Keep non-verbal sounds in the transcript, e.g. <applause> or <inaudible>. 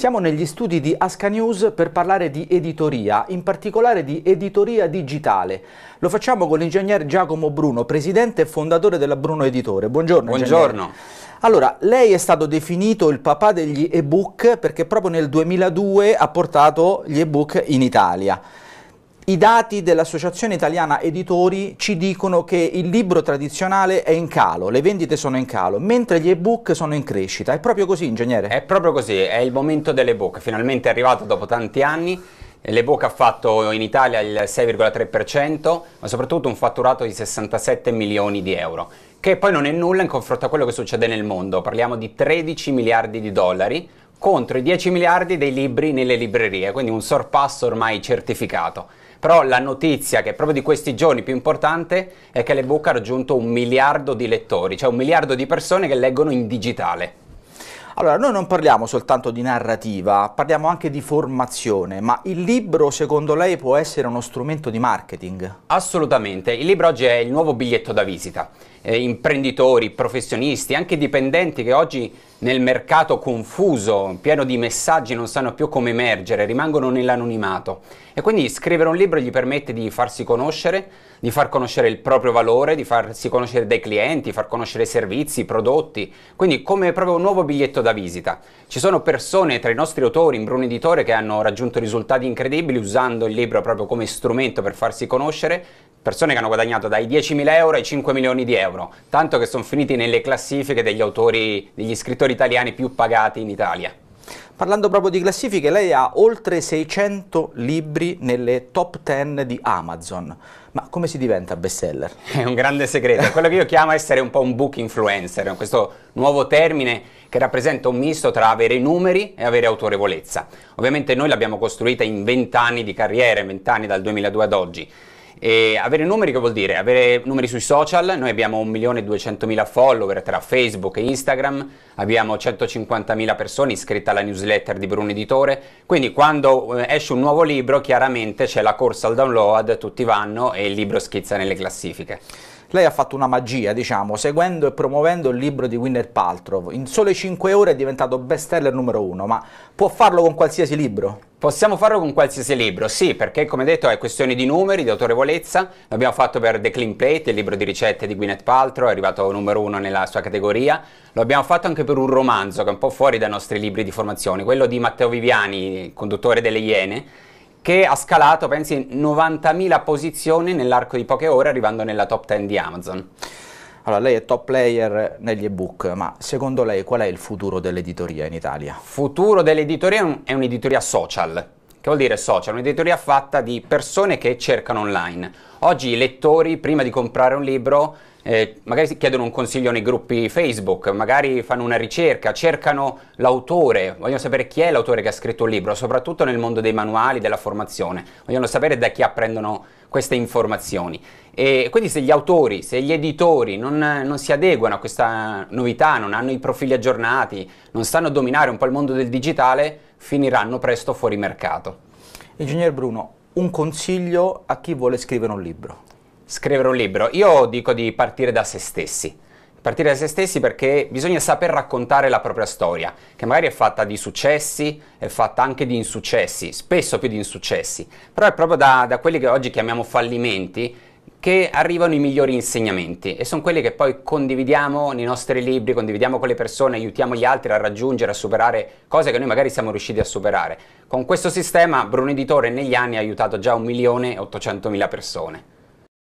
Siamo negli studi di Asca News per parlare di editoria, in particolare di editoria digitale. Lo facciamo con l'ingegner Giacomo Bruno, presidente e fondatore della Bruno Editore. Buongiorno. Buongiorno. Ingegner. Allora, lei è stato definito il papà degli ebook perché proprio nel 2002 ha portato gli ebook in Italia. I dati dell'Associazione Italiana Editori ci dicono che il libro tradizionale è in calo, le vendite sono in calo, mentre gli ebook sono in crescita. È proprio così, ingegnere? È proprio così, è il momento dell'ebook, finalmente è arrivato dopo tanti anni. L'ebook ha fatto in Italia il 6,3%, ma soprattutto un fatturato di 67 milioni di euro, che poi non è nulla in confronto a quello che succede nel mondo. Parliamo di 13 miliardi di dollari, contro i 10 miliardi dei libri nelle librerie, quindi un sorpasso ormai certificato. Però la notizia che è proprio di questi giorni più importante è che l'ebook ha raggiunto un miliardo di lettori, cioè un miliardo di persone che leggono in digitale. Allora, noi non parliamo soltanto di narrativa, parliamo anche di formazione, ma il libro secondo lei può essere uno strumento di marketing? Assolutamente, il libro oggi è il nuovo biglietto da visita eh, imprenditori, professionisti, anche dipendenti che oggi nel mercato confuso, pieno di messaggi, non sanno più come emergere, rimangono nell'anonimato. E quindi scrivere un libro gli permette di farsi conoscere, di far conoscere il proprio valore, di farsi conoscere dai clienti, far conoscere servizi, prodotti, quindi come proprio un nuovo biglietto da visita. Ci sono persone tra i nostri autori, in Bruno Editore, che hanno raggiunto risultati incredibili usando il libro proprio come strumento per farsi conoscere, persone che hanno guadagnato dai 10.000 euro ai 5 milioni di euro, tanto che sono finiti nelle classifiche degli autori, degli scrittori italiani più pagati in Italia. Parlando proprio di classifiche, lei ha oltre 600 libri nelle top 10 di Amazon. Ma come si diventa bestseller? <laughs> È un grande segreto, è quello che io chiamo essere un po' un book influencer, questo nuovo termine che rappresenta un misto tra avere numeri e avere autorevolezza. Ovviamente noi l'abbiamo costruita in 20 anni di carriera, 20 anni dal 2002 ad oggi. E avere numeri che vuol dire? Avere numeri sui social, noi abbiamo 1.200.000 follower tra Facebook e Instagram, abbiamo 150.000 persone iscritte alla newsletter di Bruno Editore, quindi quando eh, esce un nuovo libro chiaramente c'è la corsa al download, tutti vanno e il libro schizza nelle classifiche lei ha fatto una magia, diciamo, seguendo e promuovendo il libro di Gwyneth Paltrow. In sole 5 ore è diventato bestseller numero uno, ma può farlo con qualsiasi libro? Possiamo farlo con qualsiasi libro, sì, perché come detto è questione di numeri, di autorevolezza. L'abbiamo fatto per The Clean Plate, il libro di ricette di Gwyneth Paltrow, è arrivato numero uno nella sua categoria. Lo abbiamo fatto anche per un romanzo che è un po' fuori dai nostri libri di formazione, quello di Matteo Viviani, conduttore delle Iene che ha scalato, pensi, 90.000 posizioni nell'arco di poche ore, arrivando nella top 10 di Amazon. Allora, lei è top player negli ebook, ma secondo lei qual è il futuro dell'editoria in Italia? Futuro dell'editoria è un'editoria social. Che vuol dire social? Un'editoria fatta di persone che cercano online Oggi i lettori, prima di comprare un libro, eh, magari chiedono un consiglio nei gruppi Facebook, magari fanno una ricerca, cercano l'autore, vogliono sapere chi è l'autore che ha scritto il libro, soprattutto nel mondo dei manuali, della formazione, vogliono sapere da chi apprendono queste informazioni. E quindi se gli autori, se gli editori non, non si adeguano a questa novità, non hanno i profili aggiornati, non sanno dominare un po' il mondo del digitale, finiranno presto fuori mercato. Ingegner Bruno, un consiglio a chi vuole scrivere un libro? Scrivere un libro, io dico di partire da se stessi. Partire da se stessi perché bisogna saper raccontare la propria storia, che magari è fatta di successi, è fatta anche di insuccessi, spesso più di insuccessi, però è proprio da, da quelli che oggi chiamiamo fallimenti che arrivano i migliori insegnamenti e sono quelli che poi condividiamo nei nostri libri, condividiamo con le persone, aiutiamo gli altri a raggiungere, a superare cose che noi magari siamo riusciti a superare. Con questo sistema Bruno Editore negli anni ha aiutato già 1.800.000 persone.